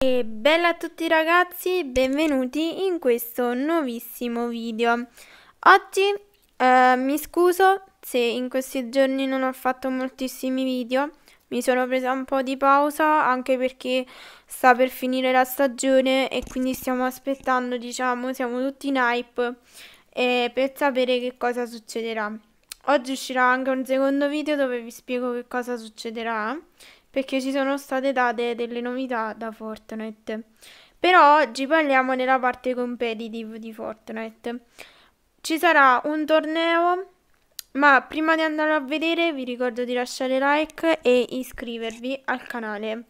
E bella a tutti ragazzi, benvenuti in questo nuovissimo video. Oggi eh, mi scuso se in questi giorni non ho fatto moltissimi video, mi sono presa un po' di pausa anche perché sta per finire la stagione e quindi stiamo aspettando, diciamo, siamo tutti in hype eh, per sapere che cosa succederà. Oggi uscirà anche un secondo video dove vi spiego che cosa succederà perché ci sono state date delle novità da Fortnite. Però oggi parliamo della parte competitive di Fortnite. Ci sarà un torneo, ma prima di andarlo a vedere vi ricordo di lasciare like e iscrivervi al canale.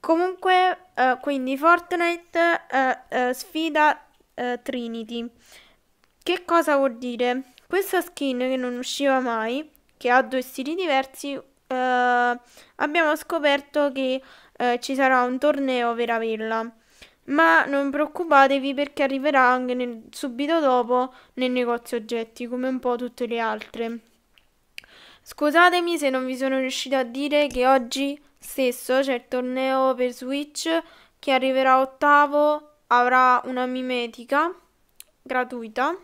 Comunque, eh, quindi Fortnite eh, eh, sfida eh, Trinity. Che cosa vuol dire? Questa skin che non usciva mai, che ha due stili diversi, eh, abbiamo scoperto che eh, ci sarà un torneo Veravella. Ma non preoccupatevi perché arriverà anche nel, subito dopo nel negozio oggetti, come un po' tutte le altre. Scusatemi se non vi sono riuscita a dire che oggi stesso c'è il torneo per Switch che arriverà ottavo, avrà una mimetica gratuita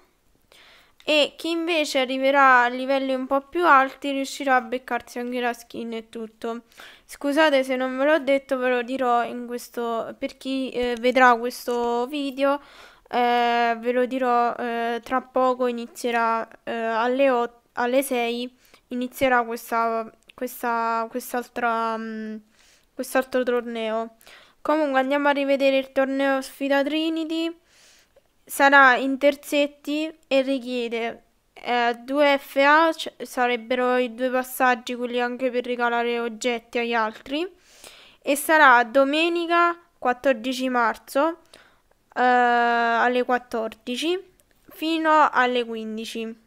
e chi invece arriverà a livelli un po' più alti riuscirà a beccarsi anche la skin e tutto. Scusate se non ve l'ho detto, ve lo dirò in questo per chi eh, vedrà questo video. Eh, ve lo dirò eh, tra poco inizierà eh, alle, ot- alle 6 inizierà questa, questa quest'altra mh, mm, quest'altro torneo comunque andiamo a rivedere il torneo sfida Trinity sarà in terzetti e richiede eh, 2 FA, cioè, sarebbero i due passaggi quelli anche per regalare oggetti agli altri, e sarà domenica 14 marzo eh, alle 14 fino alle 15.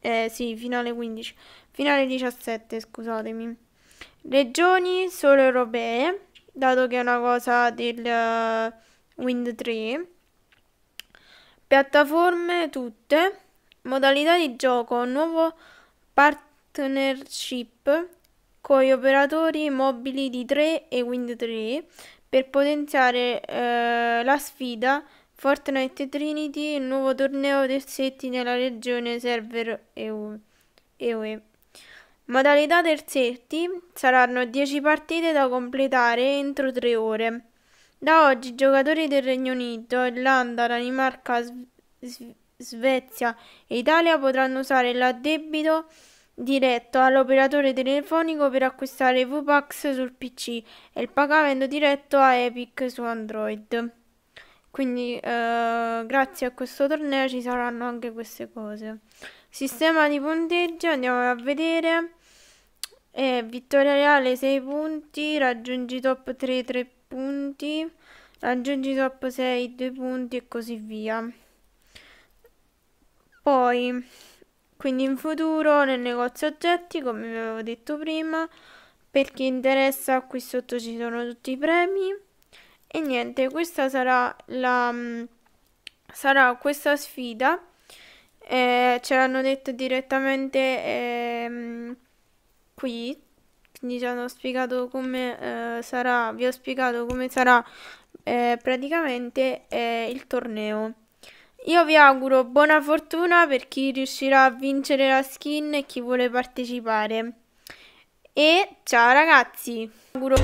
Eh, sì, fino alle 15. Fino alle 17, scusatemi. Regioni solo europee, dato che è una cosa del uh, Wind 3 Piattaforme tutte, modalità di gioco, nuovo partnership con gli operatori mobili di 3 e Wind 3 per potenziare eh, la sfida Fortnite Trinity, il nuovo torneo terzetti nella regione server EU. Modalità terzetti saranno 10 partite da completare entro 3 ore. Da oggi i giocatori del Regno Unito, Irlanda, Danimarca, Svezia e Italia potranno usare l'addebito diretto all'operatore telefonico per acquistare VPAX sul PC e il pagamento diretto a Epic su Android. Quindi eh, grazie a questo torneo ci saranno anche queste cose. Sistema di punteggi, andiamo a vedere. Eh, Vittoria Reale 6 punti, raggiungi top 3 3 punti punti, raggiungi top 6 2 punti e così via. Poi, quindi in futuro nel negozio oggetti, come vi avevo detto prima, per chi interessa qui sotto ci sono tutti i premi. E niente, questa sarà, la, mm, sarà questa sfida. Eh, ce l'hanno detto direttamente eh, qui quindi già ho spiegato come eh, sarà, vi ho spiegato come sarà eh, praticamente eh, il torneo. Io vi auguro buona fortuna per chi riuscirà a vincere la skin e chi vuole partecipare. E ciao ragazzi! Auguro...